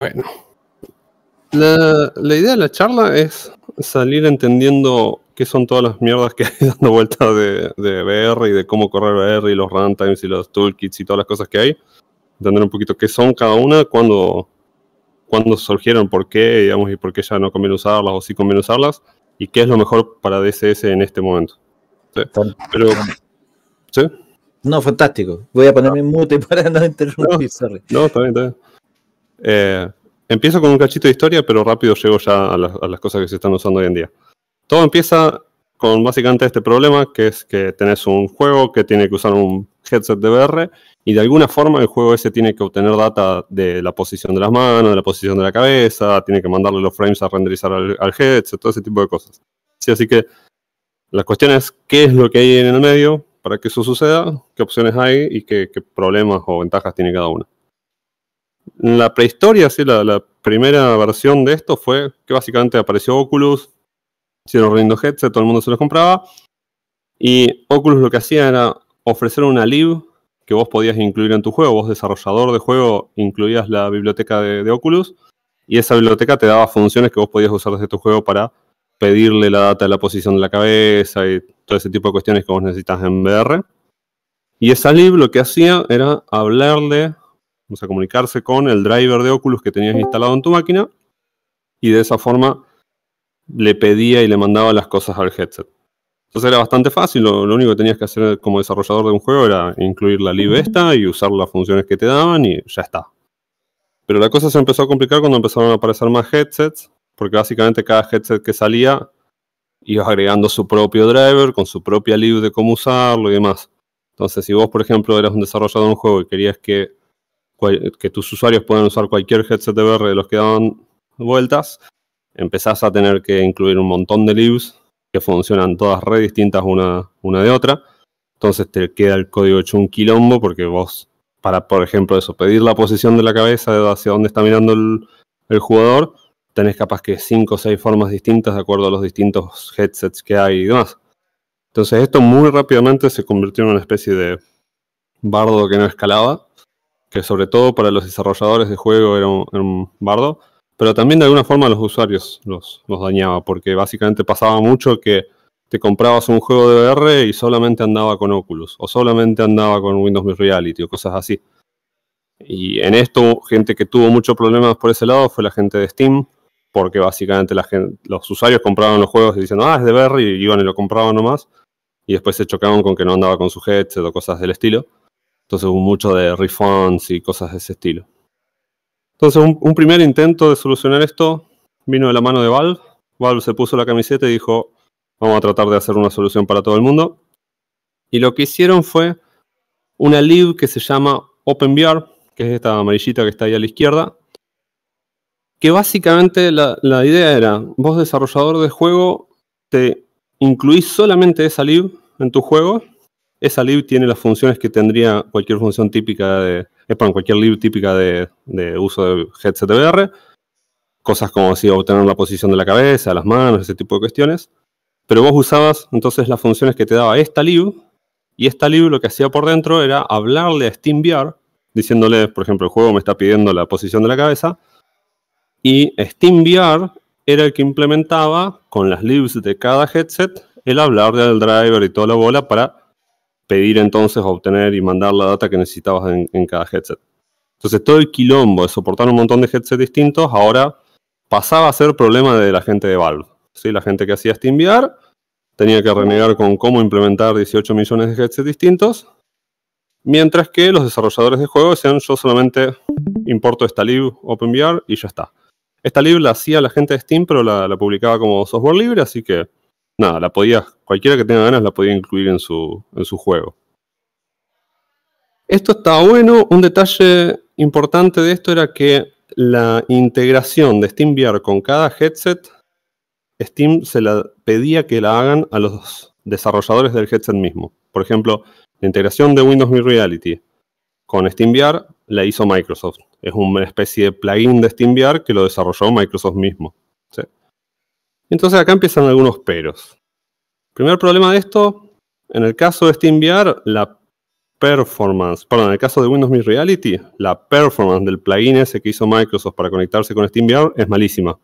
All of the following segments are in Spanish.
Bueno. La, idea de la charla es salir entendiendo qué son todas las mierdas que hay dando vueltas de, de VR y de cómo correr VR y los runtimes y los toolkits y todas las cosas que hay. Entender un poquito qué son cada una, cuándo, surgieron, por qué, digamos, y por qué ya no conviene usarlas o sí conviene usarlas y qué es lo mejor para DSS en este momento. Pero, ¿sí? No, fantástico. Voy a ponerme en mute para no interrumpir. No, no está bien, está eh, empiezo con un cachito de historia, pero rápido llego ya a, las cosas que se están usando hoy en día. Todo empieza con básicamente este problema, que es que tenés un juego que tiene que usar un headset de VR y de alguna forma el juego ese tiene que obtener data de la posición de las manos, de la posición de la cabeza, tiene que mandarle los frames a renderizar al, headset, todo ese tipo de cosas. Sí, así que la cuestión es qué es lo que hay en el medio para que eso suceda, qué opciones hay y qué, qué problemas o ventajas tiene cada una la prehistoria, sí, la, primera versión de esto fue que básicamente apareció Oculus, hicieron rindo headset, todo el mundo se los compraba. Y Oculus lo que hacía era ofrecer una lib que vos podías incluir en tu juego. Vos, desarrollador de juego, incluías la biblioteca de, Oculus y esa biblioteca te daba funciones que vos podías usar desde tu juego para pedirle la data de la posición de la cabeza y todo ese tipo de cuestiones que vos necesitas en VR. Y esa lib lo que hacía era hablarle Vamos a comunicarse con el driver de Oculus que tenías instalado en tu máquina y de esa forma le pedía y le mandaba las cosas al headset. Entonces era bastante fácil, lo, único que tenías que hacer como desarrollador de un juego era incluir la lib esta y usar las funciones que te daban y ya está. Pero la cosa se empezó a complicar cuando empezaron a aparecer más headsets, porque básicamente cada headset que salía ibas agregando su propio driver con su propia lib de cómo usarlo y demás. Entonces si vos, por ejemplo, eras un desarrollador de un juego y querías que que tus usuarios puedan usar cualquier headset VR de los que daban vueltas, empezás a tener que incluir un montón de libs que funcionan todas re distintas una, una de otra. Entonces te queda el código hecho un quilombo porque vos, para por ejemplo eso, pedir la posición de la cabeza hacia dónde está mirando el, el jugador, tenés capaz que 5 o 6 formas distintas de acuerdo a los distintos headsets que hay y demás. Entonces esto muy rápidamente se convirtió en una especie de bardo que no escalaba que sobre todo para los desarrolladores de juego era un, bardo, pero también de alguna forma a los usuarios los, dañaba, porque básicamente pasaba mucho que te comprabas un juego de VR y solamente andaba con Oculus, o solamente andaba con Windows Reality, o cosas así. Y en esto, gente que tuvo muchos problemas por ese lado fue la gente de Steam, porque básicamente los usuarios compraban los juegos y diciendo, ah, es de VR, y iban y lo compraban nomás, y después se chocaban con que no andaba con su headset o cosas del estilo. Entonces hubo mucho de refunds y cosas de ese estilo. Entonces un, primer intento de solucionar esto vino de la mano de Valve. Valve se puso la camiseta y dijo, vamos a tratar de hacer una solución para todo el mundo. Y lo que hicieron fue una lib que se llama OpenVR, que es esta amarillita que está ahí a la izquierda, que básicamente la, la idea era, vos desarrollador de juego, te incluís solamente esa lib en tu juego esa lib tiene las funciones que tendría cualquier función típica de, Es cualquier lib típica de, uso de headset VR, cosas como así obtener la posición de la cabeza, las manos, ese tipo de cuestiones. Pero vos usabas entonces las funciones que te daba esta lib y esta lib lo que hacía por dentro era hablarle a SteamVR diciéndole, por ejemplo, el juego me está pidiendo la posición de la cabeza y SteamVR era el que implementaba con las libs de cada headset el hablar del driver y toda la bola para pedir entonces obtener y mandar la data que necesitabas en, cada headset. Entonces todo el quilombo de soportar un montón de headsets distintos ahora pasaba a ser problema de la gente de Valve. ¿sí? La gente que hacía SteamVR tenía que renegar con cómo implementar 18 millones de headsets distintos, mientras que los desarrolladores de juegos decían yo solamente importo esta lib OpenVR y ya está. Esta lib la hacía la gente de Steam, pero la publicaba como software libre, así que nada, la podía, cualquiera que tenga ganas la podía incluir en su, en su juego. Esto está bueno, un detalle importante de esto era que la integración de SteamVR con cada headset, Steam se la pedía que la hagan a los desarrolladores del headset mismo. Por ejemplo, la integración de Windows Mixed Reality con SteamVR la hizo Microsoft. Es una especie de plugin de SteamVR que lo desarrolló Microsoft mismo. Entonces acá empiezan algunos peros. Primer problema de esto, en el caso de SteamVR, la performance, perdón, en el caso de Windows Mixed Reality, la performance del plugin ese que hizo Microsoft para conectarse con SteamVR es malísima.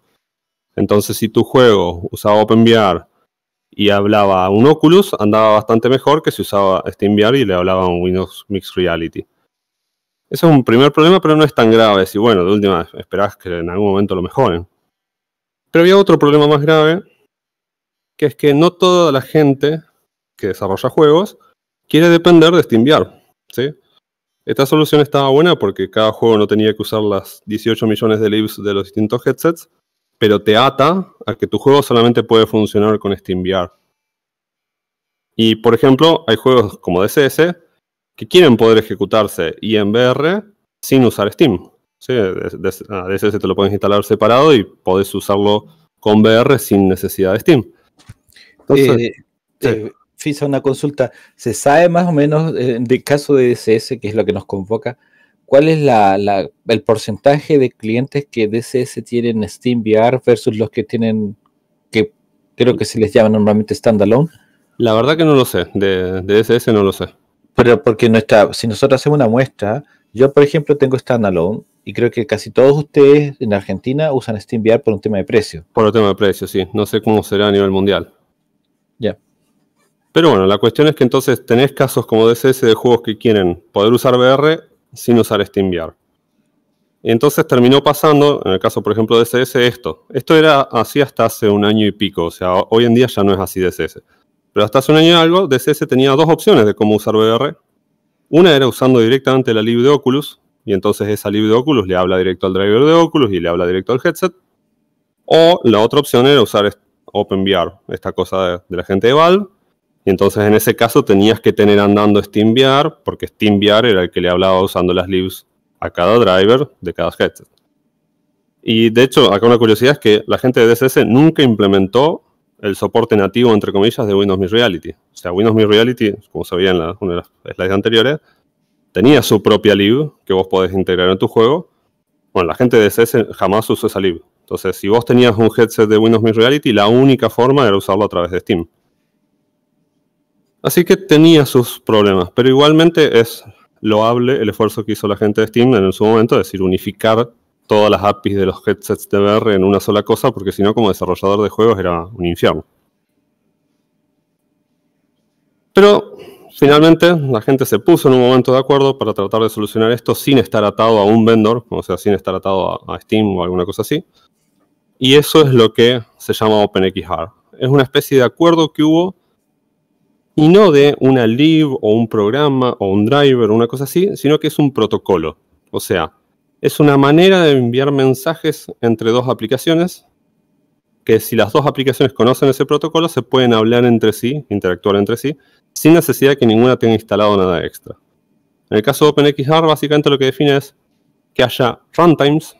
Entonces, si tu juego usaba OpenVR y hablaba a un Oculus, andaba bastante mejor que si usaba SteamVR y le hablaba a un Windows Mixed Reality. Ese es un primer problema, pero no es tan grave. Si, bueno, de última, esperás que en algún momento lo mejoren. Pero había otro problema más grave, que es que no toda la gente que desarrolla juegos quiere depender de SteamVR. Esta solución estaba buena porque cada juego no tenía que usar las 18 millones de libs de los distintos headsets, pero te ata a que tu juego solamente puede funcionar con SteamVR. Y por ejemplo, hay juegos como DCS que quieren poder ejecutarse y en VR sin usar Steam. Sí, a DSS ah, te lo puedes instalar separado y podés usarlo con VR sin necesidad de Steam. Entonces, eh, eh, una consulta. ¿Se sabe más o menos, eh, en el caso de DSS, que es lo que nos convoca, cuál es el porcentaje de clientes que DSS tienen Steam VR versus los que tienen, que creo que se les llama normalmente standalone? La verdad que no lo sé, de, de DSS no lo sé. Pero porque nuestra, si nosotros hacemos una muestra, yo, por ejemplo, tengo este standalone y creo que casi todos ustedes en Argentina usan SteamVR por un tema de precio. Por el tema de precio, sí. No sé cómo será a nivel mundial. Ya. Pero bueno, la cuestión es que entonces tenés casos como DCS de juegos que quieren poder usar VR sin usar SteamVR. Entonces terminó pasando, en el caso por ejemplo de DCS, esto. Esto era así hasta hace un año y pico, o sea, hoy en día ya no es así DCS. Pero hasta hace un año y algo, DCS tenía dos opciones de cómo usar VR una era usando directamente la lib de Oculus, y entonces esa lib de Oculus le habla directo al driver de Oculus y le habla directo al headset. O la otra opción era usar OpenVR, esta cosa de, la gente de Valve. Y entonces en ese caso tenías que tener andando SteamVR, porque SteamVR era el que le hablaba usando las libs a cada driver de cada headset. Y de hecho, acá una curiosidad es que la gente de DSS nunca implementó el soporte nativo, entre comillas, de Windows Mi Reality. O sea, Windows Mi Reality, como se veía en una de las slides anteriores, tenía su propia lib que vos podés integrar en tu juego. Bueno, la gente de CS jamás usó esa lib. Entonces, si vos tenías un headset de Windows Mixed Reality, la única forma era usarlo a través de Steam. Así que tenía sus problemas, pero igualmente es loable el esfuerzo que hizo la gente de Steam en su momento, es decir, unificar todas las APIs de los headsets de VR en una sola cosa, porque si no, como desarrollador de juegos era un infierno. Pero finalmente la gente se puso en un momento de acuerdo para tratar de solucionar esto sin estar atado a un vendor, o sea, sin estar atado a, Steam o alguna cosa así. Y eso es lo que se llama OpenXR. Es una especie de acuerdo que hubo y no de una lib o un programa o un driver o una cosa así, sino que es un protocolo. O sea, es una manera de enviar mensajes entre dos aplicaciones, que si las dos aplicaciones conocen ese protocolo, se pueden hablar entre sí, interactuar entre sí, sin necesidad de que ninguna tenga instalado nada extra. En el caso de OpenXR, básicamente lo que define es que haya runtimes.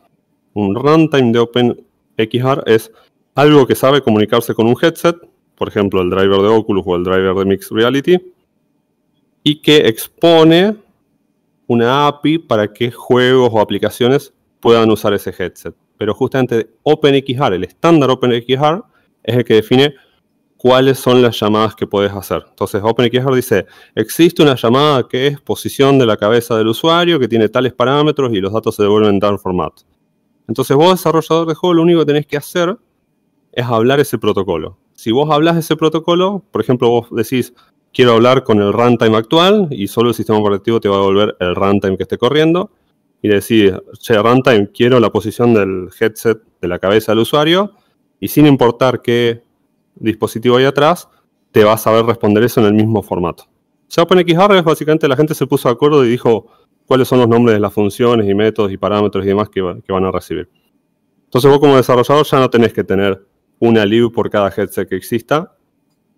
Un runtime de OpenXR es algo que sabe comunicarse con un headset, por ejemplo, el driver de Oculus o el driver de Mixed Reality, y que expone una API para que juegos o aplicaciones puedan usar ese headset. Pero justamente OpenXR, el estándar OpenXR, es el que define cuáles son las llamadas que puedes hacer. Entonces, OpenXR dice, existe una llamada que es posición de la cabeza del usuario, que tiene tales parámetros y los datos se devuelven en tal formato. Entonces, vos, desarrollador de juego, lo único que tenés que hacer es hablar ese protocolo. Si vos hablas ese protocolo, por ejemplo, vos decís, quiero hablar con el runtime actual y solo el sistema operativo te va a devolver el runtime que esté corriendo y decir, che, runtime, quiero la posición del headset de la cabeza del usuario y sin importar qué dispositivo hay atrás, te va a saber responder eso en el mismo formato. OpenXR es básicamente la gente se puso de acuerdo y dijo cuáles son los nombres de las funciones y métodos y parámetros y demás que, que van a recibir. Entonces vos como desarrollador ya no tenés que tener una lib por cada headset que exista,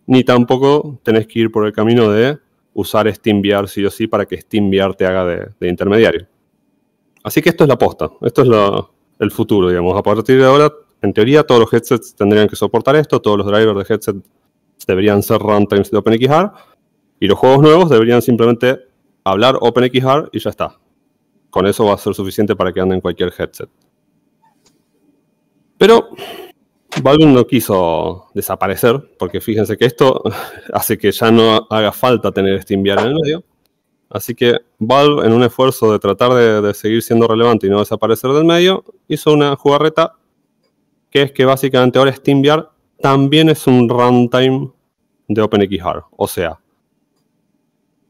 ni tampoco tenés que ir por el camino de usar SteamVR sí o sí para que SteamVR te haga de, intermediario. Así que esto es la aposta, esto es el futuro, digamos. A partir de ahora, en teoría, todos los headsets tendrían que soportar esto, todos los drivers de headset deberían ser runtimes de OpenXR, y los juegos nuevos deberían simplemente hablar OpenXR y ya está. Con eso va a ser suficiente para que anden en cualquier headset. Pero Valve no quiso desaparecer, porque fíjense que esto hace que ya no haga falta tener SteamVR en el medio. Así que Valve, en un esfuerzo de tratar de, de, seguir siendo relevante y no desaparecer del medio, hizo una jugarreta que es que básicamente ahora SteamVR también es un runtime de OpenXR. O sea,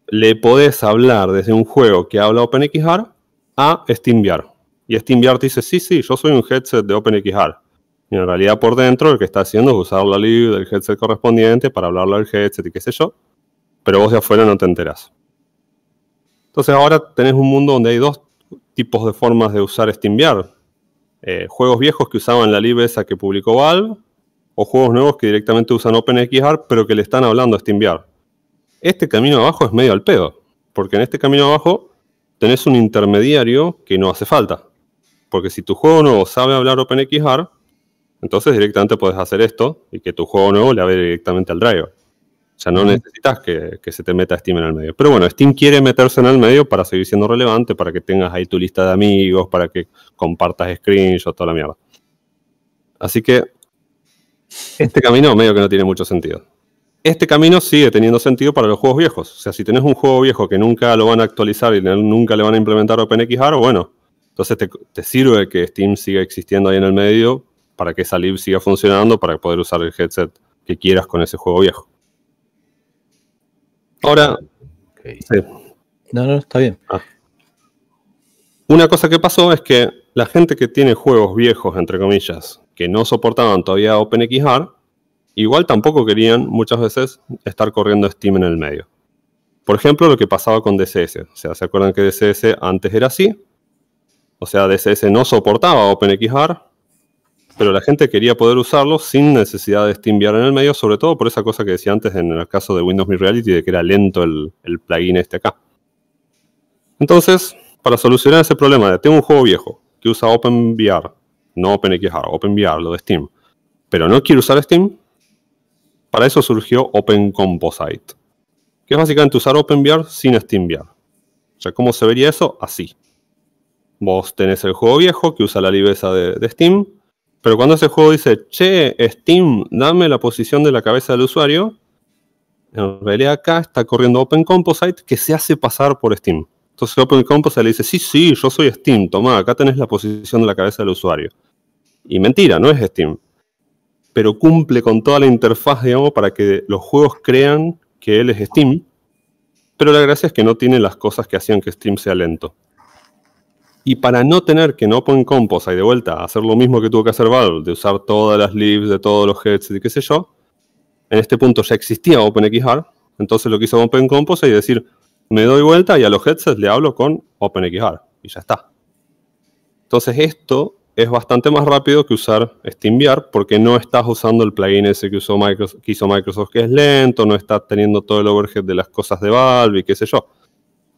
le podés hablar desde un juego que habla OpenXR a SteamVR. Y SteamVR te dice, sí, sí, yo soy un headset de OpenXR y en realidad por dentro lo que está haciendo es usar la lib del headset correspondiente para hablarle al headset y qué sé yo, pero vos de afuera no te enterás. Entonces ahora tenés un mundo donde hay dos tipos de formas de usar SteamVR. Eh, juegos viejos que usaban la lib esa que publicó Valve, o juegos nuevos que directamente usan OpenXR, pero que le están hablando a SteamVR. Este camino abajo es medio al pedo, porque en este camino abajo tenés un intermediario que no hace falta. Porque si tu juego nuevo sabe hablar OpenXR, entonces directamente puedes hacer esto y que tu juego nuevo le abre directamente al driver. sea, no necesitas que, se te meta Steam en el medio. Pero bueno, Steam quiere meterse en el medio para seguir siendo relevante, para que tengas ahí tu lista de amigos, para que compartas screenshots, toda la mierda. Así que este camino medio que no tiene mucho sentido. Este camino sigue teniendo sentido para los juegos viejos. O sea, si tenés un juego viejo que nunca lo van a actualizar y nunca le van a implementar OpenXR, bueno, entonces te sirve que Steam siga existiendo ahí en el medio para que esa lib siga funcionando, para poder usar el headset que quieras con ese juego viejo. Ahora. No, no, está bien. Ah. Una cosa que pasó es que la gente que tiene juegos viejos, entre comillas, que no soportaban todavía OpenXR, igual tampoco querían muchas veces estar corriendo Steam en el medio. Por ejemplo, lo que pasaba con DCS. O sea, ¿se acuerdan que DCS antes era así? O sea, DCS no soportaba OpenXR, pero la gente quería poder usarlo sin necesidad de SteamVR en el medio, sobre todo por esa cosa que decía antes en el caso de Windows Mi Reality, de que era lento el, plugin este acá. Entonces, para solucionar ese problema de tengo un juego viejo que usa OpenVR, no OpenXR, OpenVR, lo de Steam, pero no quiero usar Steam, para eso surgió OpenComposite, que es básicamente usar OpenVR sin SteamVR. O sea, ¿cómo se vería eso? Así. Vos tenés el juego viejo que usa la libreza de Steam, pero cuando ese juego dice, che, Steam, dame la posición de la cabeza del usuario, en realidad acá está corriendo Open Composite que se hace pasar por Steam. Entonces Open Composite le dice, sí, sí, yo soy Steam, toma, acá tenés la posición de la cabeza del usuario. Y mentira, no es Steam. Pero cumple con toda la interfaz, digamos, para que los juegos crean que él es Steam. Pero la gracia es que no tiene las cosas que hacían que Steam sea lento. Y para no tener que en Open Compose de vuelta hacer lo mismo que tuvo que hacer Valve, de usar todas las libs de todos los heads y qué sé yo, en este punto ya existía OpenXR, entonces lo que hizo Open Compose es decir, me doy vuelta y a los headsets le hablo con OpenXR y ya está. Entonces esto es bastante más rápido que usar SteamVR porque no estás usando el plugin ese que, usó Microsoft, que hizo Microsoft que es lento, no estás teniendo todo el overhead de las cosas de Valve y qué sé yo.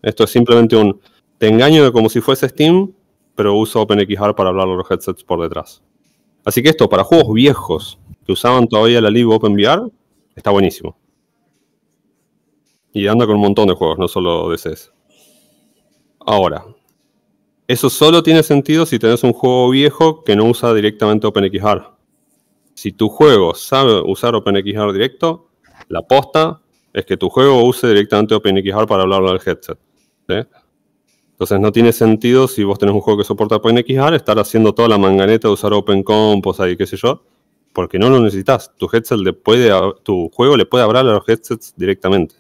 Esto es simplemente un te engaño de como si fuese Steam, pero uso OpenXR para hablar los headsets por detrás. Así que esto, para juegos viejos que usaban todavía la Live OpenVR, está buenísimo. Y anda con un montón de juegos, no solo DCS. Ahora, eso solo tiene sentido si tenés un juego viejo que no usa directamente OpenXR. Si tu juego sabe usar OpenXR directo, la posta es que tu juego use directamente OpenXR para hablarlo al headset. Entonces no tiene sentido si vos tenés un juego que soporta OpenXR, estar haciendo toda la manganeta de usar Open Compost ahí, qué sé yo, porque no lo necesitas. Tu headset le puede, tu juego le puede hablar a los headsets directamente.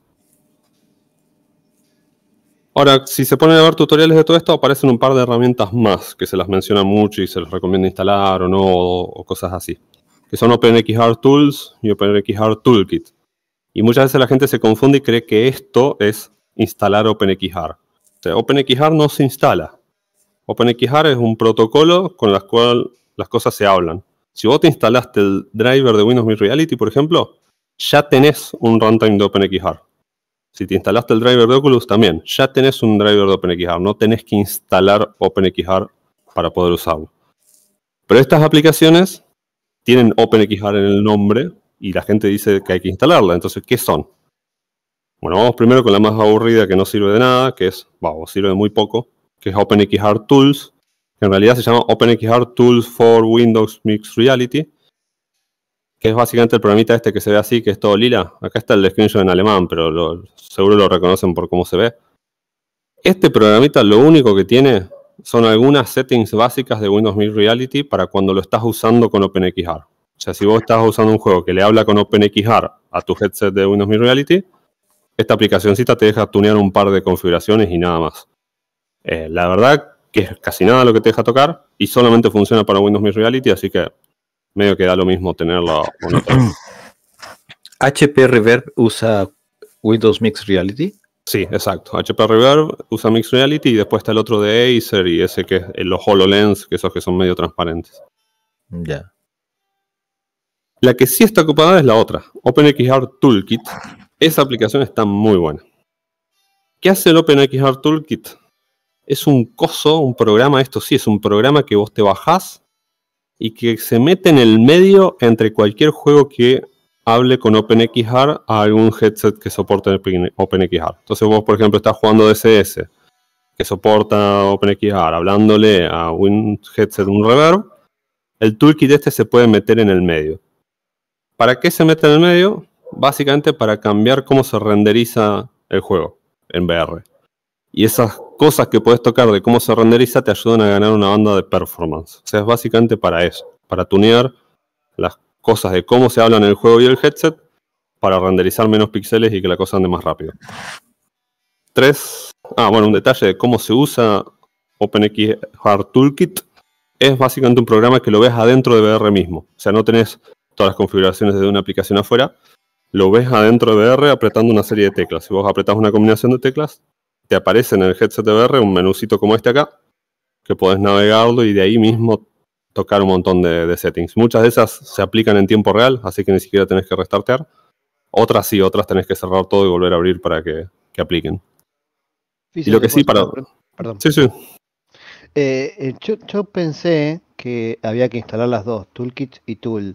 Ahora, si se ponen a ver tutoriales de todo esto, aparecen un par de herramientas más que se las menciona mucho y se les recomienda instalar o no, o, o cosas así, que son OpenXR Tools y OpenXR Toolkit. Y muchas veces la gente se confunde y cree que esto es instalar OpenXR. Este, OpenXR no se instala. OpenXR es un protocolo con el cual las cosas se hablan. Si vos te instalaste el driver de Windows Meet Reality, por ejemplo, ya tenés un runtime de OpenXR. Si te instalaste el driver de Oculus, también ya tenés un driver de OpenXR. No tenés que instalar OpenXR para poder usarlo. Pero estas aplicaciones tienen OpenXR en el nombre y la gente dice que hay que instalarla. Entonces, ¿qué son? Bueno, vamos primero con la más aburrida que no sirve de nada, que es, wow, sirve de muy poco, que es OpenXR Tools, que en realidad se llama OpenXR Tools for Windows Mixed Reality, que es básicamente el programita este que se ve así, que es todo lila. Acá está el screenshot en alemán, pero seguro lo reconocen por cómo se ve. Este programita lo único que tiene son algunas settings básicas de Windows Mixed Reality para cuando lo estás usando con OpenXR. O sea, si vos estás usando un juego que le habla con OpenXR a tu headset de Windows Mixed Reality, esta aplicacióncita te deja tunear un par de configuraciones y nada más. Eh, la verdad que es casi nada lo que te deja tocar y solamente funciona para Windows Mixed Reality, así que medio que da lo mismo tenerla o no HP Reverb usa Windows Mixed Reality. Sí, exacto. HP Reverb usa Mixed Reality y después está el otro de Acer y ese que es eh, los HoloLens, que esos que son medio transparentes. Ya. La que sí está ocupada es la otra, OpenXR Toolkit, esa aplicación está muy buena. ¿Qué hace el OpenXR Toolkit? Es un coso, un programa, esto sí, es un programa que vos te bajás y que se mete en el medio entre cualquier juego que hable con OpenXR a algún headset que soporte OpenXR. Entonces vos, por ejemplo, estás jugando DSS que soporta OpenXR, hablándole a un headset, un reverb, el toolkit este se puede meter en el medio. ¿Para qué se mete en el medio? básicamente para cambiar cómo se renderiza el juego en VR. Y esas cosas que puedes tocar de cómo se renderiza te ayudan a ganar una banda de performance. O sea, es básicamente para eso, para tunear las cosas de cómo se hablan en el juego y el headset para renderizar menos píxeles y que la cosa ande más rápido. Tres, ah, bueno, un detalle de cómo se usa OpenX Hard Toolkit es básicamente un programa que lo ves adentro de VR mismo. O sea, no tenés todas las configuraciones de una aplicación afuera, lo ves adentro de VR apretando una serie de teclas. Si vos apretás una combinación de teclas, te aparece en el headset de VR un menucito como este acá, que podés navegarlo y de ahí mismo tocar un montón de, settings. Muchas de esas se aplican en tiempo real, así que ni siquiera tenés que restartear. Otras sí, otras tenés que cerrar todo y volver a abrir para que, apliquen. y lo que sí para... Perdón. Sí, sí. Eh, eh, yo, pensé que había que instalar las dos, Toolkit y Tool.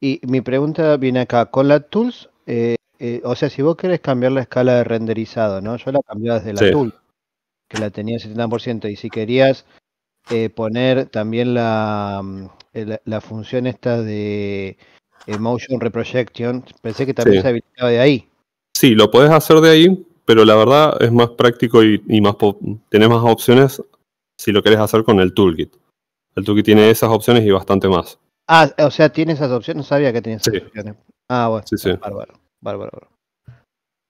Y mi pregunta viene acá, ¿con la Tools eh, eh, o sea, si vos querés cambiar la escala de renderizado, ¿no? Yo la cambié desde la tool que la tenía 70%. Y si querías eh, poner también mm, la, la, función esta de Motion Reprojection, pensé que también se habilitaba de ahí. Sí, lo podés hacer de ahí, pero la verdad es más práctico y, más tenés más opciones si lo querés hacer con el toolkit. El toolkit tiene esas opciones y bastante más. Ah, o sea, tienes esas opciones. No sabía que tenía opciones. Ah, bueno. Sí, sí. Bárbaro, bárbaro,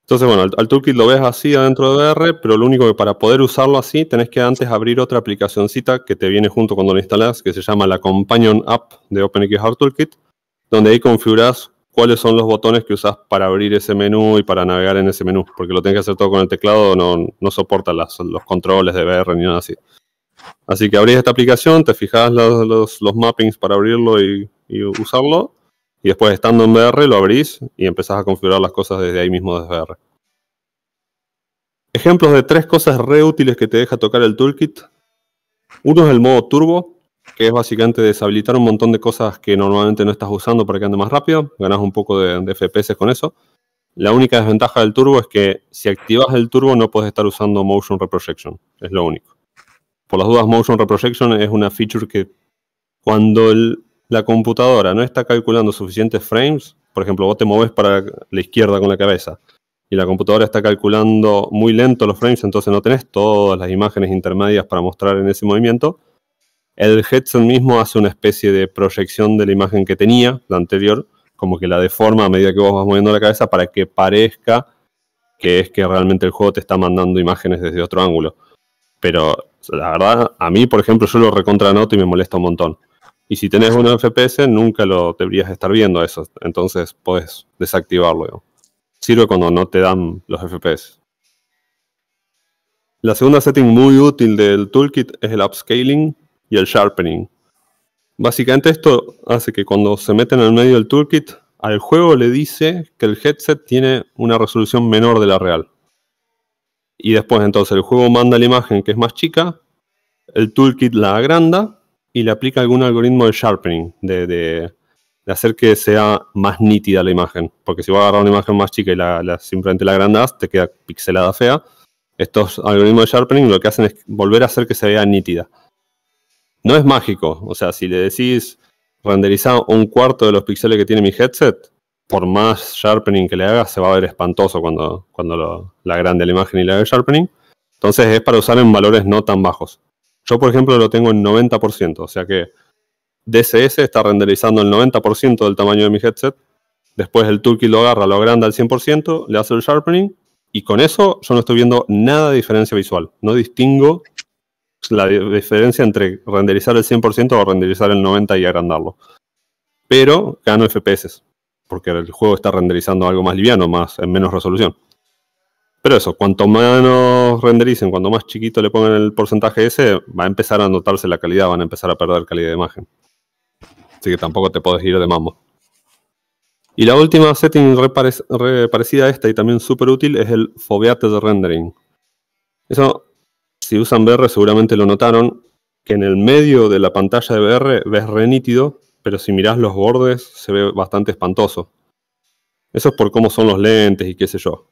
Entonces, bueno, al, toolkit lo ves así adentro de VR, pero lo único que para poder usarlo así tenés que antes abrir otra aplicacióncita que te viene junto cuando lo instalas, que se llama la Companion App de OpenXR Toolkit, donde ahí configurás cuáles son los botones que usás para abrir ese menú y para navegar en ese menú, porque lo tenés que hacer todo con el teclado, no, no soporta los controles de VR ni nada así. Así que abrís esta aplicación, te fijas los, mappings para abrirlo y, usarlo, y después estando en VR lo abrís y empezás a configurar las cosas desde ahí mismo desde VR. Ejemplos de tres cosas reútiles que te deja tocar el toolkit. Uno es el modo turbo, que es básicamente deshabilitar un montón de cosas que normalmente no estás usando para que ande más rápido. Ganás un poco de, de FPS con eso. La única desventaja del turbo es que si activas el turbo no puedes estar usando motion reprojection. Es lo único por las dudas, Motion Reprojection es una feature que cuando la computadora no está calculando suficientes frames, por ejemplo, vos te moves para la izquierda con la cabeza y la computadora está calculando muy lento los frames, entonces no tenés todas las imágenes intermedias para mostrar en ese movimiento, el headset mismo hace una especie de proyección de la imagen que tenía, la anterior, como que la deforma a medida que vos vas moviendo la cabeza para que parezca que es que realmente el juego te está mandando imágenes desde otro ángulo. Pero la verdad, a mí, por ejemplo, yo lo recontra noto y me molesta un montón. Y si tenés uno FPS, nunca lo deberías estar viendo eso. Entonces puedes desactivarlo. Sirve cuando no te dan los FPS. La segunda setting muy útil del toolkit es el upscaling y el sharpening. Básicamente esto hace que cuando se mete en el medio del toolkit, al juego le dice que el headset tiene una resolución menor de la real. Y después entonces el juego manda la imagen que es más chica, el toolkit la agranda y le aplica algún algoritmo de sharpening, de, hacer que sea más nítida la imagen. Porque si vas a agarrar una imagen más chica y la, simplemente la agrandas, te queda pixelada fea. Estos algoritmos de sharpening lo que hacen es volver a hacer que se vea nítida. No es mágico, o sea, si le decís renderizar un cuarto de los píxeles que tiene mi headset, por más sharpening que le haga, se va a ver espantoso cuando, cuando la grande la imagen y le haga el sharpening. Entonces es para usar en valores no tan bajos. Yo, por ejemplo, lo tengo en 90%, o sea que DCS está renderizando el 90% del tamaño de mi headset. Después el toolkit lo agarra, lo agranda al 100%, le hace el sharpening y con eso yo no estoy viendo nada de diferencia visual. No distingo la diferencia entre renderizar el 100% o renderizar el 90% y agrandarlo. Pero gano FPS porque el juego está renderizando algo más liviano, más, en menos resolución. Pero eso, cuanto menos rendericen, cuanto más chiquito le pongan el porcentaje ese, va a empezar a notarse la calidad, van a empezar a perder calidad de imagen. Así que tampoco te podés ir de mambo. Y la última setting parecida a esta y también súper útil es el foveated de rendering. Eso, si usan VR seguramente lo notaron, que en el medio de la pantalla de VR ves re nítido pero si mirás los bordes se ve bastante espantoso. Eso es por cómo son los lentes y qué sé yo.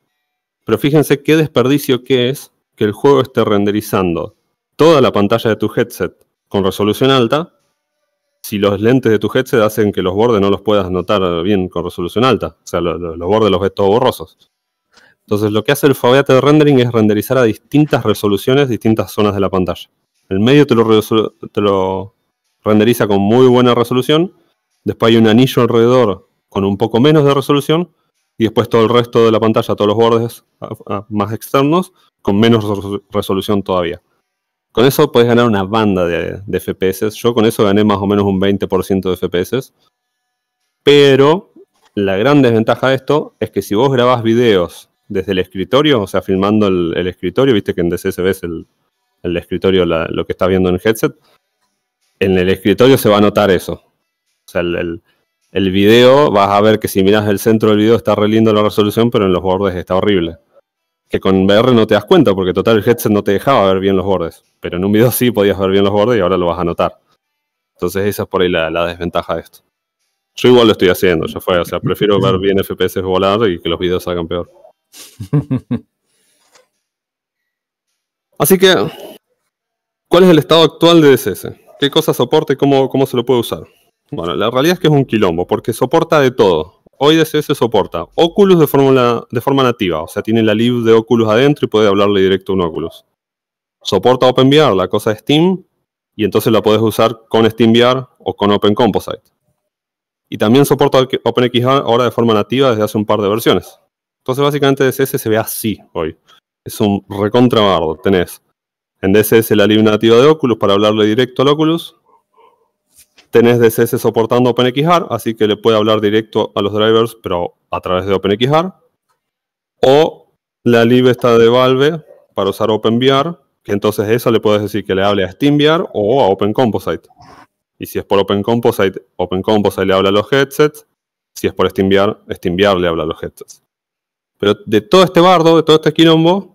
Pero fíjense qué desperdicio que es que el juego esté renderizando toda la pantalla de tu headset con resolución alta si los lentes de tu headset hacen que los bordes no los puedas notar bien con resolución alta. O sea, los, bordes los ves todos borrosos. Entonces lo que hace el Fabiate de rendering es renderizar a distintas resoluciones distintas zonas de la pantalla. El medio te lo renderiza con muy buena resolución. Después hay un anillo alrededor con un poco menos de resolución. Y después todo el resto de la pantalla, todos los bordes más externos, con menos resolución todavía. Con eso podés ganar una banda de, FPS. Yo con eso gané más o menos un 20% de FPS. Pero la gran desventaja de esto es que si vos grabás videos desde el escritorio, o sea, filmando el, escritorio, viste que en DCS ves el, el escritorio, lo que está viendo en el headset, en el escritorio se va a notar eso. O sea, el, video, vas a ver que si miras el centro del video está re lindo la resolución, pero en los bordes está horrible. Que con VR no te das cuenta, porque total el headset no te dejaba ver bien los bordes. Pero en un video sí podías ver bien los bordes y ahora lo vas a notar. Entonces esa es por ahí la, la desventaja de esto. Yo igual lo estoy haciendo, ya fue. O sea, prefiero ver bien FPS volar y que los videos salgan peor. Así que, ¿cuál es el estado actual de DSS? ¿Qué cosa soporta y cómo, se lo puede usar? Bueno, la realidad es que es un quilombo, porque soporta de todo. Hoy DCS soporta Oculus de, forma, de forma nativa, o sea, tiene la lib de Oculus adentro y puede hablarle directo a un Oculus. Soporta OpenVR, la cosa de Steam, y entonces la podés usar con SteamVR o con Open Composite. Y también soporta OpenXR ahora de forma nativa desde hace un par de versiones. Entonces, básicamente, DCS se ve así hoy. Es un recontrabardo. Tenés en DCS la nativa de Oculus para hablarle directo al Oculus. Tenés DCS soportando OpenXR, así que le puede hablar directo a los drivers, pero a través de OpenXR. O la lib está de Valve para usar OpenVR, que entonces eso le puedes decir que le hable a SteamVR o a Composite. Y si es por Open Composite, OpenComposite, OpenComposite le habla a los headsets. Si es por SteamVR, SteamVR le habla a los headsets. Pero de todo este bardo, de todo este quilombo,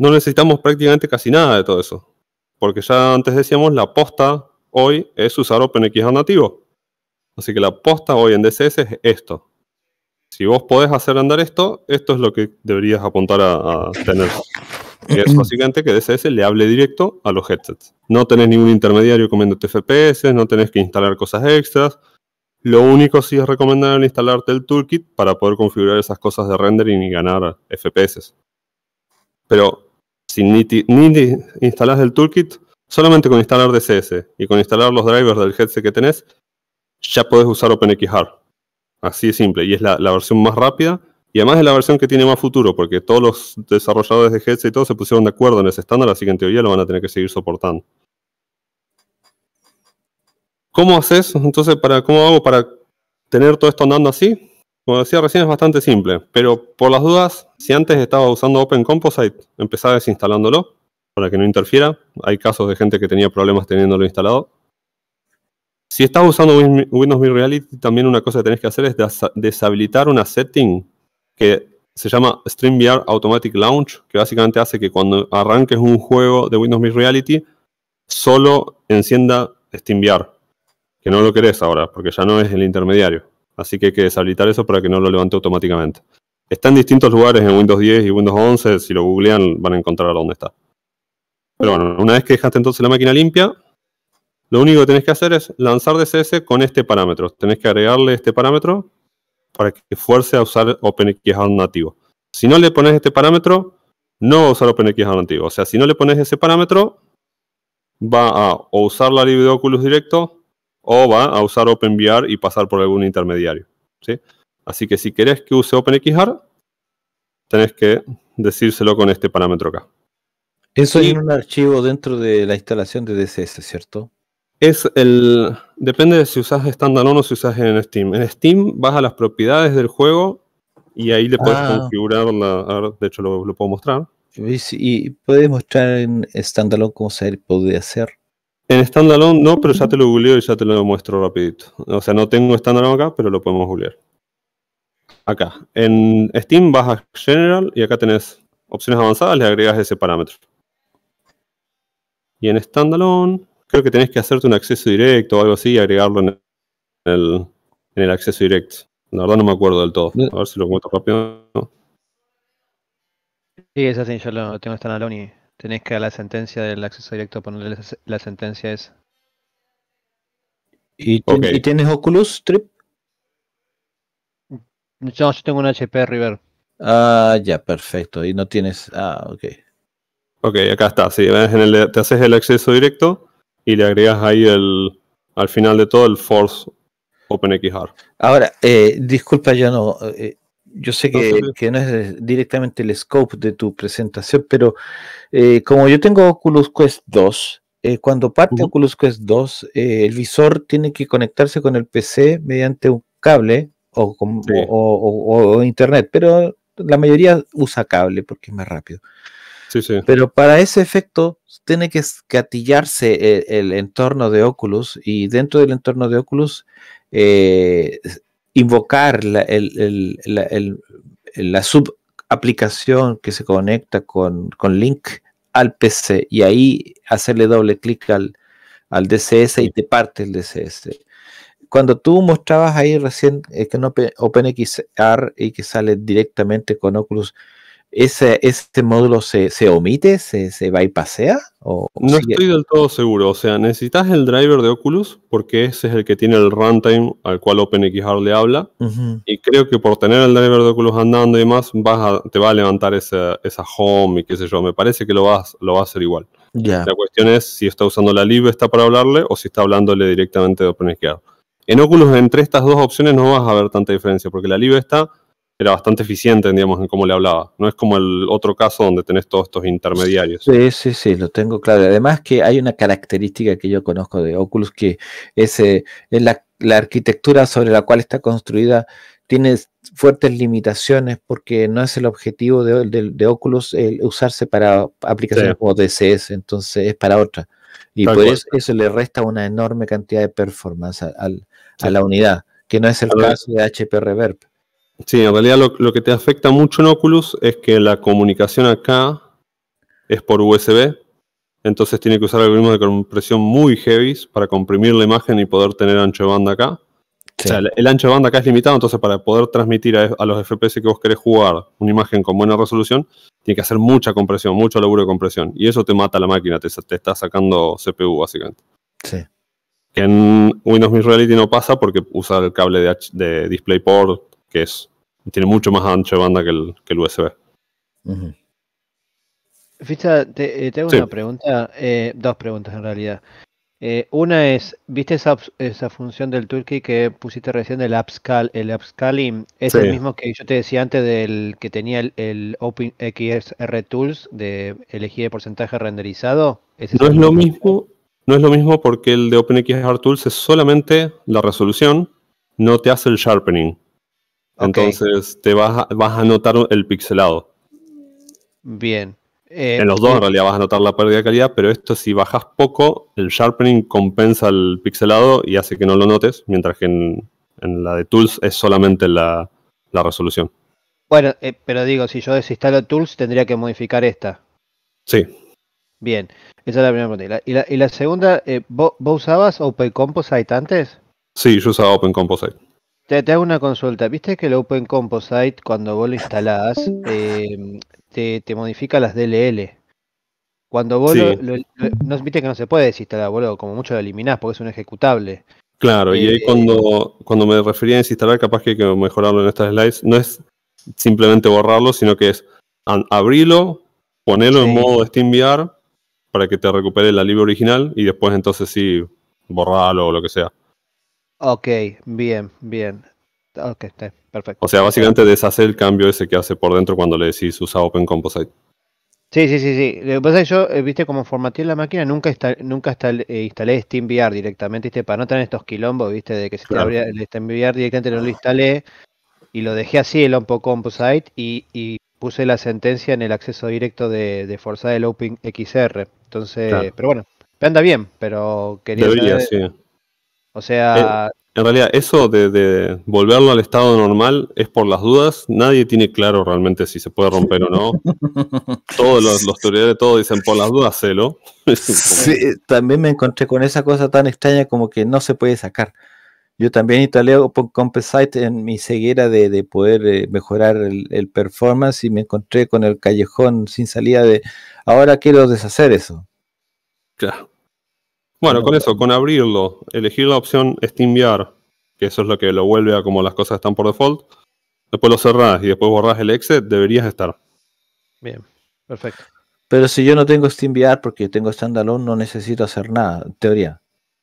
no necesitamos prácticamente casi nada de todo eso. Porque ya antes decíamos, la posta hoy es usar OpenXR nativo. Así que la posta hoy en DCS es esto. Si vos podés hacer andar esto, esto es lo que deberías apuntar a, tener. Y es básicamente que DCS le hable directo a los headsets. No tenés ningún intermediario comiéndote FPS, no tenés que instalar cosas extras. Lo único sí es recomendable instalarte el toolkit para poder configurar esas cosas de rendering y ganar FPS. Pero si ni, ni instalás el toolkit, solamente con instalar DCS y con instalar los drivers del headset que tenés, ya podés usar OpenXR. Así de simple. Y es la, versión más rápida y además es la versión que tiene más futuro, porque todos los desarrolladores de headset y todo se pusieron de acuerdo en ese estándar, así que en teoría lo van a tener que seguir soportando. ¿Cómo haces? Entonces, para, ¿cómo hago para tener todo esto andando así? Como decía recién, es bastante simple, pero por las dudas, si antes estaba usando Open Composite, empezá desinstalándolo para que no interfiera. Hay casos de gente que tenía problemas teniéndolo instalado. Si estás usando Windows Mixed Reality, también una cosa que tenés que hacer es deshabilitar una setting que se llama StreamVR Automatic Launch, que básicamente hace que cuando arranques un juego de Windows Mixed Reality, solo encienda SteamVR, que no lo querés ahora, porque ya no es el intermediario. Así que hay que deshabilitar eso para que no lo levante automáticamente. Está en distintos lugares en Windows 10 y Windows 11. Si lo googlean van a encontrar dónde está. Pero bueno, una vez que dejaste entonces la máquina limpia, lo único que tenés que hacer es lanzar DSS con este parámetro. Tenés que agregarle este parámetro para que fuerce a usar OpenXR nativo. Si no le pones este parámetro, no va a usar OpenXR nativo. O sea, si no le pones ese parámetro, va a usar la libre de Oculus directo o va a usar OpenVR y pasar por algún intermediario. Así que si querés que use OpenXR, tenés que decírselo con este parámetro acá. Eso es un archivo dentro de la instalación de DCS, ¿cierto? Es el. Depende de si usas Standalone o si usas en Steam. En Steam vas a las propiedades del juego y ahí le puedes ah. configurar de hecho, lo, puedo mostrar. Y, y puedes mostrar en standalone cómo se puede hacer. En standalone no, pero ya te lo googleo y ya te lo muestro rapidito. O sea, no tengo standalone acá, pero lo podemos googlear. Acá. En Steam vas a General y acá tenés opciones avanzadas, le agregas ese parámetro. Y en standalone creo que tenés que hacerte un acceso directo o algo así y agregarlo en el, acceso directo. La verdad no me acuerdo del todo. A ver si lo muestro rápido. Sí, es así, yo lo tengo standalone y Tenés que a la sentencia del acceso directo ponerle la sentencia esa. ¿Y, tienes Oculus Trip? Mm, no, yo tengo un HP River. Ah, ya, perfecto. Y no tienes. Ah, ok. Ok, acá está. Sí, te haces el acceso directo y le agregas ahí el, al final de todo el Force OpenXR. Ahora, eh, disculpa, yo no. Eh, yo sé que, no es directamente el scope de tu presentación, pero eh, como yo tengo Oculus Quest 2, eh, cuando parte Oculus Quest 2, eh, el visor tiene que conectarse con el PC mediante un cable o, internet, pero la mayoría usa cable porque es más rápido. Pero para ese efecto tiene que escatillarse el, entorno de Oculus y dentro del entorno de Oculus eh, invocar la, el, el, subaplicación que se conecta con, Link al PC y ahí hacerle doble clic al, al DCS y te parte el DCS. Cuando tú mostrabas ahí recién es eh, que no OpenXR y que sale directamente con Oculus ¿Ese, módulo se, omite? ¿Se, se bypassea? pasea o no estoy del todo seguro. O sea, necesitas el driver de Oculus porque ese es el que tiene el runtime al cual OpenXR le habla. Y creo que por tener el driver de Oculus andando y demás, te va a levantar esa, esa, home y qué sé yo. Me parece que lo vas, lo vas a hacer igual. La cuestión es si está usando la libre está para hablarle o si está hablándole directamente de OpenXR. En Oculus, entre estas dos opciones no vas a ver tanta diferencia porque la lib está era bastante eficiente, digamos, en cómo le hablaba. No es como el otro caso donde tenés todos estos intermediarios. Sí, sí, sí, lo tengo claro. Además que hay una característica que yo conozco de Oculus que es, eh, la, arquitectura sobre la cual está construida tiene fuertes limitaciones porque no es el objetivo de, Oculus el usarse para aplicaciones como DCS, entonces es para otra. Y por eso, le resta una enorme cantidad de performance a, la unidad, que no es el caso de HP Reverb. Sí, en realidad lo, que te afecta mucho en Oculus es que la comunicación acá es por USB, entonces tiene que usar algoritmos de compresión muy heavy para comprimir la imagen y poder tener ancho de banda acá. O sea, el, ancho de banda acá es limitado, entonces para poder transmitir a, los FPS que vos querés jugar una imagen con buena resolución, tiene que hacer mucha compresión, mucho laburo de compresión. Y eso te mata la máquina, te, está sacando CPU básicamente. Sí. Que en Windows Mixed Reality no pasa porque usa el cable de DisplayPort, que es tiene mucho más ancho de banda que el, USB. Uh te, eh, tengo una pregunta, eh, dos preguntas en realidad. Eh, una es, ¿viste esa, función del Turkey que pusiste recién, el upscal, el upscaling? Es el mismo que yo te decía antes del que tenía el, OpenXR Tools de elegir el porcentaje renderizado. no es lo mismo, no es lo mismo porque el de OpenXR Tools es solamente la resolución, no te hace el sharpening. Entonces te vas a, notar el pixelado. Bien. en los eh, dos, eh, en realidad, vas a notar la pérdida de calidad, pero esto, si bajas poco, el sharpening compensa el pixelado y hace que no lo notes, mientras que en, la de Tools es solamente la, resolución. Bueno, eh, pero digo, si yo desinstalo Tools, tendría que modificar esta. Sí. Bien, esa es la primera pregunta. ¿Y la, segunda, ¿vos, usabas Open Composite antes? Sí, yo usaba Open Composite. Te, hago una consulta. ¿Viste que el Open Composite, cuando vos lo instalás, te, modifica las DLL? Cuando vos lo, viste que no se puede desinstalar, boludo, como mucho lo eliminás porque es un ejecutable. Claro, y ahí eh, cuando, cuando me refería a desinstalar, capaz que hay que mejorarlo en estas slides, no es simplemente borrarlo, sino que es abrirlo, ponerlo en modo SteamVR para que te recupere la libre original y después entonces sí, borrarlo o lo que sea. Ok, bien, bien. Ok, perfecto. O sea, básicamente deshace el cambio ese que hace por dentro cuando le decís usa Open Composite. Sí, sí, sí, sí. Lo que pasa es que yo, eh, viste, como formateé la máquina, nunca, está, nunca eh, instalé SteamVR directamente, viste, para no tener estos quilombos, viste, de que se te abría el SteamVR directamente, no lo instalé y lo dejé así el Open Composite y, y puse la sentencia en el acceso directo de, de forzar el Open XR. Entonces, pero bueno, anda bien, pero quería... O eh, sea... En, realidad, eso de, volverlo al estado normal es por las dudas. Nadie tiene claro realmente si se puede romper o no. Todos los, teorías de todo dicen por las dudas, celo. sí, también me encontré con esa cosa tan extraña como que no se puede sacar. Yo también instalé Compensite en mi ceguera de, poder eh, mejorar el, performance y me encontré con el callejón sin salida de ahora quiero deshacer eso. Claro. Bueno, con eso, con abrirlo, elegir la opción SteamVR, que eso es lo que lo vuelve a como las cosas están por default. Después lo cerrás y después borrás el exit, deberías estar. Bien, perfecto. Pero si yo no tengo SteamVR porque tengo standalone, no necesito hacer nada, en teoría.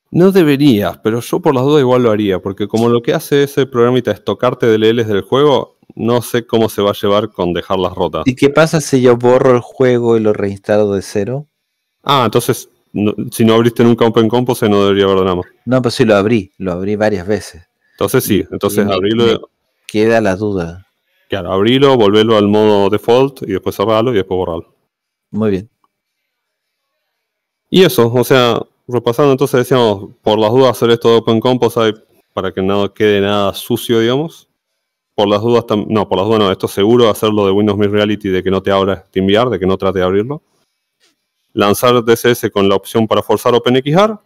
No deberías, pero yo por las dudas igual lo haría, porque como lo que hace ese programita es tocarte leles del juego, no sé cómo se va a llevar con dejarlas rotas. ¿Y qué pasa si yo borro el juego y lo reinstalo de cero? Ah, entonces si no abriste nunca Open Compose no debería haber más No, pero sí lo abrí, lo abrí varias veces. Entonces sí, entonces abrílo queda la duda. Claro, abrílo, volverlo al modo default y después cerrarlo y después borrarlo. Muy bien. Y eso, o sea, repasando entonces decíamos, por las dudas hacer esto de Open Compose para que no quede nada sucio, digamos. Por las dudas, no, por las dudas no, esto seguro hacerlo de Windows Mixed Reality de que no te abra enviar, de que no trate de abrirlo lanzar DSS con la opción para forzar OpenXR.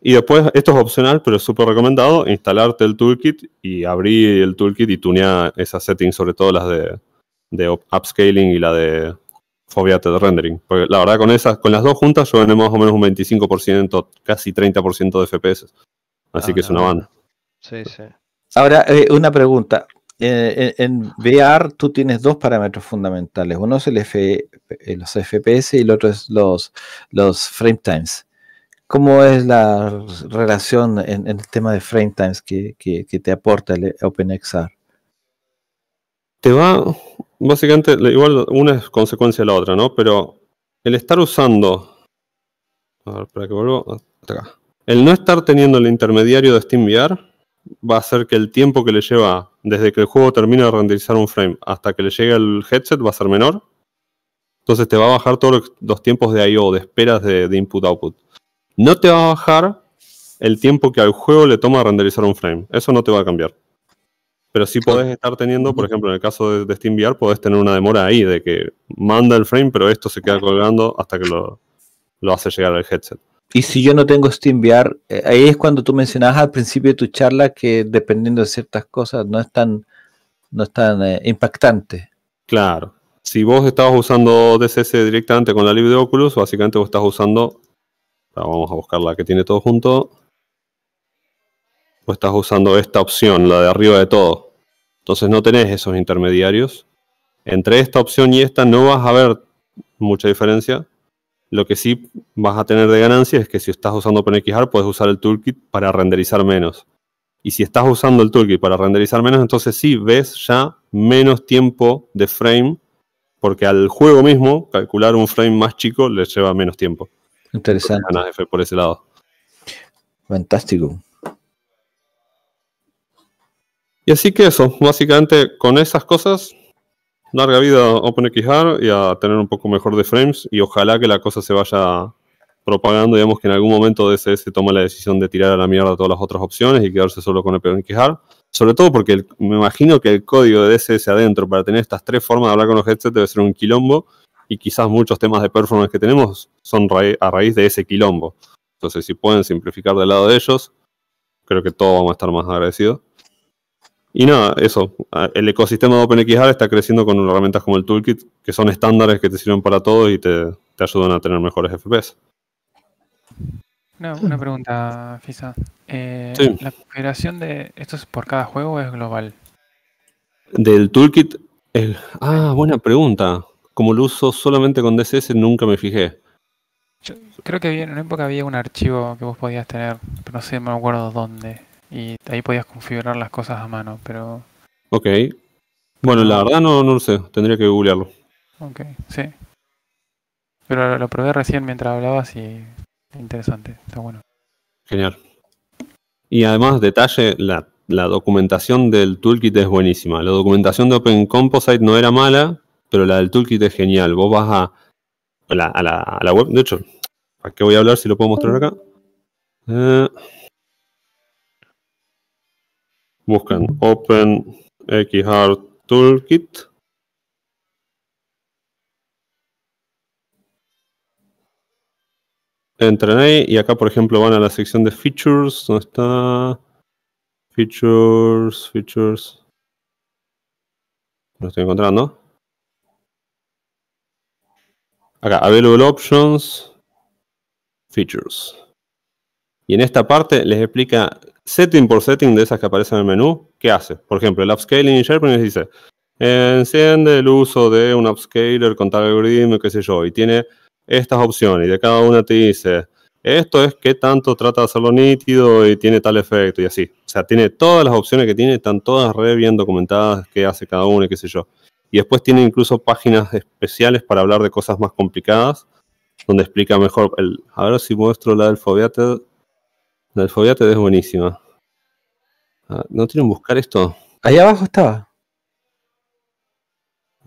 Y después, esto es opcional, pero es súper recomendado, instalarte el toolkit y abrir el toolkit y tunear esas settings, sobre todo las de, de upscaling y la de fobiate de rendering. Porque la verdad, con esas, con las dos juntas, yo gané más o menos un 25%, casi 30% de FPS. Así ah, que es una banda. Sí, sí. Ahora, eh, una pregunta. Eh, en, VR tú tienes dos parámetros fundamentales. Uno es el eh, los FPS y el otro es los, frame times. ¿Cómo es la relación en, el tema de frame times que, te aporta el OpenXR? Te va, básicamente, igual una es consecuencia de la otra, ¿no? Pero el estar usando... A que vuelvo. El no estar teniendo el intermediario de SteamVR va a hacer que el tiempo que le lleva desde que el juego termina de renderizar un frame hasta que le llegue el headset va a ser menor. Entonces te va a bajar todos los tiempos de I/O, de esperas de, input-output. No te va a bajar el tiempo que al juego le toma renderizar un frame. Eso no te va a cambiar. Pero sí podés estar teniendo, por ejemplo, en el caso de, SteamVR, podés tener una demora ahí de que manda el frame, pero esto se queda colgando hasta que lo hace llegar al headset. Y si yo no tengo SteamVR, eh, ahí es cuando tú mencionabas al principio de tu charla que dependiendo de ciertas cosas no es tan, no eh, impactante. Claro. Si vos estabas usando DCS directamente con la Live de Oculus, básicamente vos estás usando. Vamos a buscar la que tiene todo junto. Vos estás usando esta opción, la de arriba de todo. Entonces no tenés esos intermediarios. Entre esta opción y esta no vas a ver mucha diferencia lo que sí vas a tener de ganancia es que si estás usando OpenXR puedes usar el toolkit para renderizar menos. Y si estás usando el toolkit para renderizar menos, entonces sí ves ya menos tiempo de frame, porque al juego mismo calcular un frame más chico le lleva menos tiempo. Interesante. por ese lado. Fantástico. Y así que eso, básicamente con esas cosas larga vida a OpenXR y a tener un poco mejor de frames y ojalá que la cosa se vaya propagando, digamos que en algún momento DSS toma la decisión de tirar a la mierda todas las otras opciones y quedarse solo con OpenXR, sobre todo porque me imagino que el código de DSS adentro para tener estas tres formas de hablar con los headsets debe ser un quilombo y quizás muchos temas de performance que tenemos son a raíz de ese quilombo. Entonces, si pueden simplificar del lado de ellos, creo que todos vamos a estar más agradecidos. Y nada, eso, el ecosistema de OpenXR está creciendo con herramientas como el Toolkit, que son estándares que te sirven para todo y te, ayudan a tener mejores FPS. una pregunta, Fisa. Eh, ¿La configuración de esto por cada juego o es global? Del toolkit, ah, buena pregunta. Como lo uso solamente con DSS, nunca me fijé. creo que en una época había un archivo que vos podías tener, pero no sé, me acuerdo dónde y ahí podías configurar las cosas a mano, pero... Ok. Bueno, la verdad no, no lo sé, tendría que googlearlo. Ok, sí. Pero lo, probé recién mientras hablabas y interesante, está bueno. Genial. Y además, detalle, la, documentación del toolkit es buenísima. La documentación de Open Composite no era mala, pero la del toolkit es genial. Vos vas a, la, web, de hecho, ¿a qué voy a hablar si lo puedo mostrar acá? Eh buscan Open XR Toolkit. Entren ahí y acá, por ejemplo, van a la sección de features. ¿Dónde está? Features, features. Lo estoy encontrando. Acá, Available Options, Features. Y en esta parte les explica setting por setting de esas que aparecen en el menú, qué hace. Por ejemplo, el upscaling y SharePoint les dice, enciende el uso de un upscaler con tal algoritmo, qué sé yo, y tiene estas opciones, y de cada una te dice, esto es qué tanto trata de hacerlo nítido y tiene tal efecto y así. O sea, tiene todas las opciones que tiene, están todas re bien documentadas, qué hace cada una y qué sé yo. Y después tiene incluso páginas especiales para hablar de cosas más complicadas, donde explica mejor, el, a ver si muestro la del Foveated, la FOVEATED es buenísima. Ah, ¿No tienen buscar esto? Ahí abajo estaba.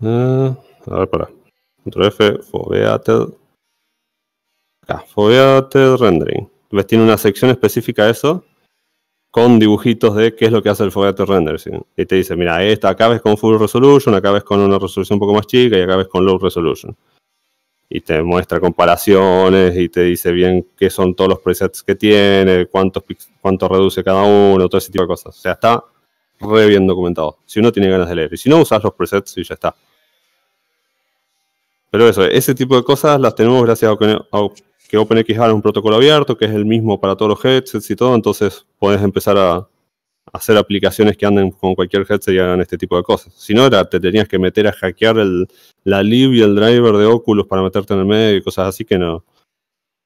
Ah, a ver, para. Control F, Acá, Foveated ah, Rendering. ¿Ves? Tiene una sección específica a eso con dibujitos de qué es lo que hace el Foveated Rendering. Y te dice, mira, esta acá ves con Full Resolution, acá ves con una resolución un poco más chica y acá ves con Low Resolution y te muestra comparaciones y te dice bien qué son todos los presets que tiene, cuántos, cuánto reduce cada uno, todo ese tipo de cosas. O sea, está re bien documentado, si uno tiene ganas de leer. Y si no, usas los presets y ya está. Pero eso, ese tipo de cosas las tenemos gracias a que OpenXR es un protocolo abierto, que es el mismo para todos los headsets y todo, entonces puedes empezar a, hacer aplicaciones que anden con cualquier headset y hagan este tipo de cosas. Si no, era, te tenías que meter a hackear la lib y el driver de Oculus para meterte en el medio y cosas así que no,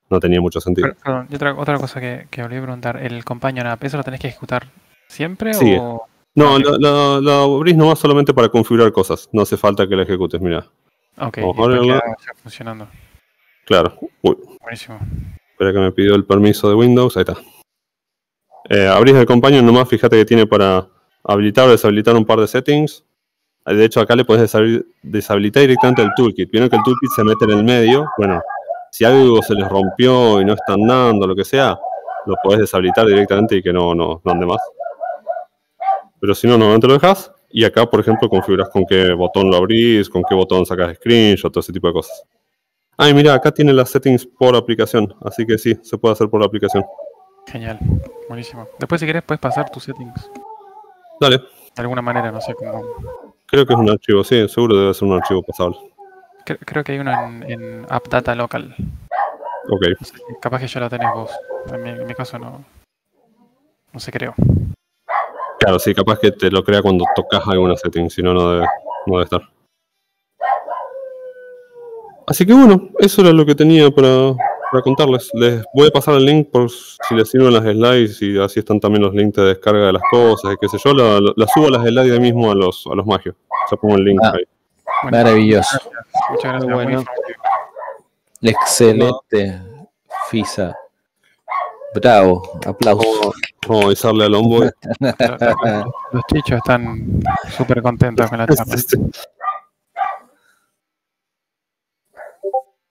no tenía mucho sentido. otra, cosa que, que olvidé preguntar, ¿el Companion App, eso lo tenés que ejecutar siempre sí. No, lo, abrís nomás solamente para configurar cosas, no hace falta que la ejecutes, mira. Ok, Ojalá está funcionando. Claro. Uy. Buenísimo. Espera que me pidió el permiso de Windows, ahí está. Eh, abrís el compañero nomás, fíjate que tiene para habilitar o deshabilitar un par de settings. Ah, de hecho, acá le podés deshabilitar directamente el toolkit. Vieron que el toolkit se mete en el medio. Bueno, si algo se les rompió y no están dando, lo que sea, lo podés deshabilitar directamente y que no, no, ande más. Pero si no, no lo dejas. Y acá, por ejemplo, configuras con qué botón lo abrís, con qué botón sacas screenshot, todo ese tipo de cosas. ay y mira, acá tiene las settings por aplicación. Así que sí, se puede hacer por la aplicación. Genial, buenísimo. Después si querés puedes pasar tus settings. Dale. De alguna manera, no sé cómo. Creo que es un archivo, sí, seguro debe ser un archivo pasable. Creo, que hay uno en, en App Data Local. Ok. capaz que ya lo tenés vos. En mi, caso no. No sé, creo. Claro, sí, capaz que te lo crea cuando tocas alguna setting, si no, no no debe estar. Así que bueno, eso era lo que tenía para, para contarles, les voy a pasar el link por si les sirven las slides y así están también los links de descarga de las cosas y qué sé yo. Las subo las slides ahí mismo a los, a los magios. Ya pongo el link ah, ahí. maravilloso. Muchas gracias. bueno. Excelente, FISA. Bravo, aplausos. Oh, vamos a avisarle al los, chichos están súper contentos con la charla.